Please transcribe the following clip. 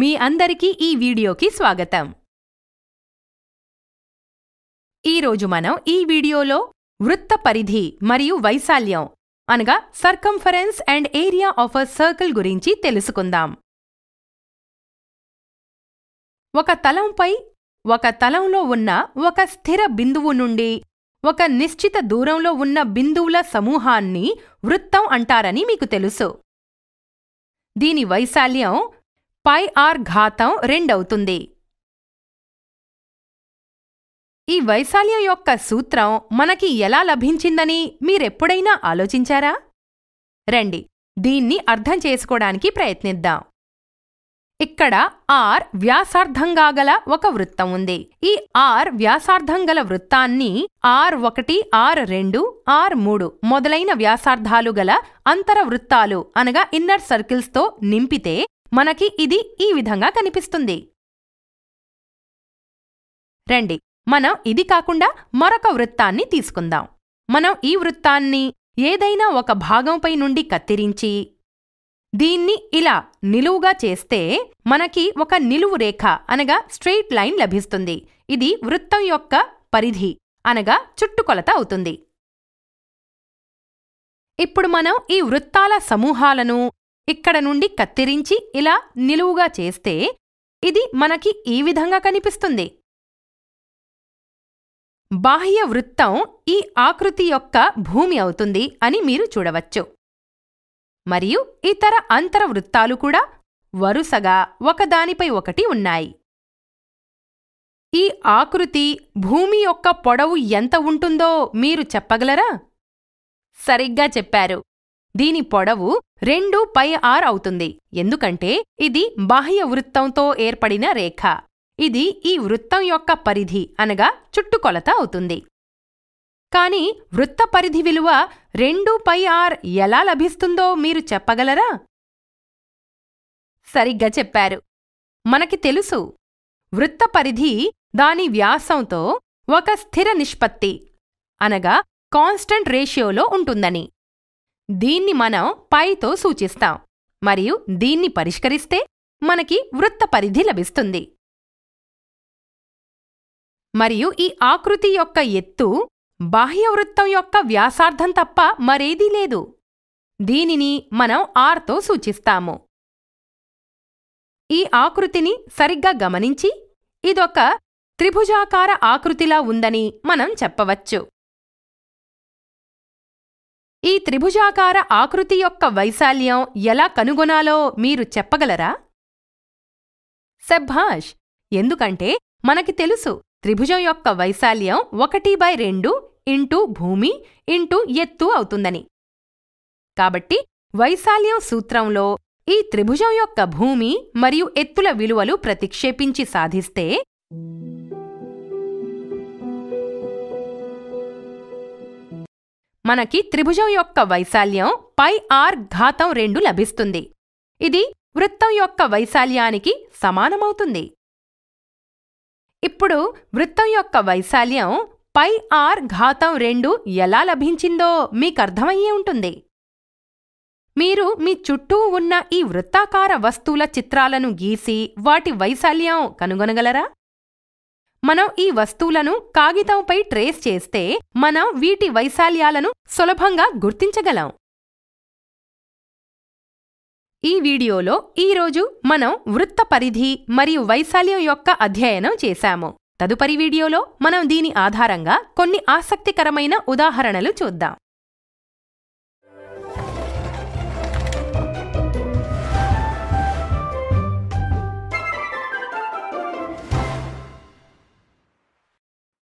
మీ అందరికీ ఈ వీడియోకి స్వాగతం ఈరోజు మనం ఈ వీడియోలో వృత్త పరిధి మరియు వైశాల్యం అనగా circumference and area of a circle గురించి తెలుసుకుందాం ఒక తలంపై ఒక తలంలో ఉన్న ఒక స్థిర బిందువు నుండి ఒక నిశ్చిత దూరంలో ఉన్న బిందువుల సమూహాన్ని వృత్తం అంటారని మీకు తెలుసు దీని వైశాల్యం పై ఆర్ ఘాతం రెండవుతుంది ఈ వైశాల్యం యొక్క సూత్రం మనకి ఎలా లభించిందని మీరెప్పుడైనా ఆలోచించారా రండి దీన్ని అర్థం చేసుకోడానికి ప్రయత్నిద్దాం ఇక్కడ ఆర్ వ్యాసార్థంగా గల ఒక వృత్తం ఉంది ఈ ఆర్ వ్యాసార్థం గల వృత్తాన్ని ఆర్ ఒకటి ఆర్ రెండు ఆర్ మూడు మొదలైన వ్యాసార్థాలు గల అంతర వృత్తాలు అనగా ఇన్నర్ సర్కిల్స్తో నింపితే మనకి ఇది ఈ విధంగా కనిపిస్తుంది రండి మనం ఇది కాకుండా మరొక వృత్తాన్ని తీసుకుందాం మనం ఈ వృత్తాన్ని ఏదైనా ఒక భాగంపై నుండి కత్తిరించి దీన్ని ఇలా నిలువుగా చేస్తే మనకి ఒక నిలువు రేఖ అనగా స్ట్రెయిట్ లైన్ లభిస్తుంది ఇది వృత్తం యొక్క పరిధి అనగా చుట్టుకొలత అవుతుంది ఇప్పుడు మనం ఈ వృత్తాల సమూహాలను ఇక్కడ నుండి కత్తిరించి ఇలా నిలువుగా చేస్తే ఇది మనకి ఈ విధంగా కనిపిస్తుంది బాహ్య వృత్తం ఈ ఆకృతి యొక్క భూమి అవుతుంది అని మీరు చూడవచ్చు మరియు ఇతర అంతర వృత్తాలు కూడా వరుసగా ఒకదానిపై ఒకటి ఉన్నాయి ఈ ఆకృతి భూమి యొక్క పొడవు ఎంత ఉంటుందో మీరు చెప్పగలరా సరిగ్గా చెప్పారు దీని పొడవు రెండు పై ఆర్ అవుతుంది ఎందుకంటే ఇది బాహ్య వృత్తంతో ఏర్పడిన రేఖ ఇది ఈ వృత్తం యొక్క పరిధి అనగా చుట్టుకొలత అవుతుంది కాని వృత్త పరిధి విలువ రెండు పై ఆర్ ఎలా లభిస్తుందో మీరు చెప్పగలరా సరిగ్గా చెప్పారు మనకి తెలుసు వృత్త పరిధి దాని వ్యాసంతో ఒక స్థిర నిష్పత్తి అనగా కాన్స్టంట్ రేషియోలో ఉంటుందని దీన్ని మనం పైతో సూచిస్తాం మరియు దీన్ని పరిష్కరిస్తే మనకి వృత్త పరిధి లభిస్తుంది మరియు ఈ ఆకృతి యొక్క ఎత్తు బాహ్య వృత్తం యొక్క వ్యాసార్థం తప్ప మరేదీ లేదు దీనిని మనం ఆర్తో సూచిస్తాము ఈ ఆకృతిని సరిగ్గా గమనించి ఇదొక త్రిభుజాకార ఆకృతిలా ఉందని మనం చెప్పవచ్చు ఈ త్రిభుజాకార ఆకృతి యొక్క వైశాల్యం ఎలా కనుగొనాలో మీరు చెప్పగలరా శభాష్ ఎందుకంటే మనకి తెలుసు త్రిభుజం యొక్క వైశాల్యం ఒకటి బై రెండు ఇంటూ భూమి ఇంటూ ఎత్తు అవుతుందని కాబట్టి వైశాల్యం సూత్రంలో ఈ త్రిభుజం యొక్క భూమి మరియు ఎత్తుల విలువలు ప్రతిక్షేపించి సాధిస్తే మనకి త్రిభుజం యొక్క వైశాల్యం పై ఆర్ ఘాతం రెండు లభిస్తుంది ఇది వృత్తం యొక్క వైశాల్యానికి సమానమవుతుంది ఇప్పుడు వృత్తం యొక్క వైశాల్యం పై ఆర్ ఘాతం రెండు ఎలా లభించిందో మీకర్థమయ్యే ఉంటుంది మీరు మీ చుట్టూ ఉన్న ఈ వృత్తాకార వస్తువుల చిత్రాలను గీసి వాటి వైశాల్యం కనుగొనగలరా మనం ఈ వస్తువులను కాగితంపై ట్రేస్ చేస్తే మనం వీటి వైశాల్యాలను సులభంగా గుర్తించగలం ఈ వీడియోలో ఈరోజు మనం వృత్త పరిధి మరియు వైశాల్యం యొక్క అధ్యయనం చేశాము తదుపరి వీడియోలో మనం దీని ఆధారంగా కొన్ని ఆసక్తికరమైన ఉదాహరణలు చూద్దాం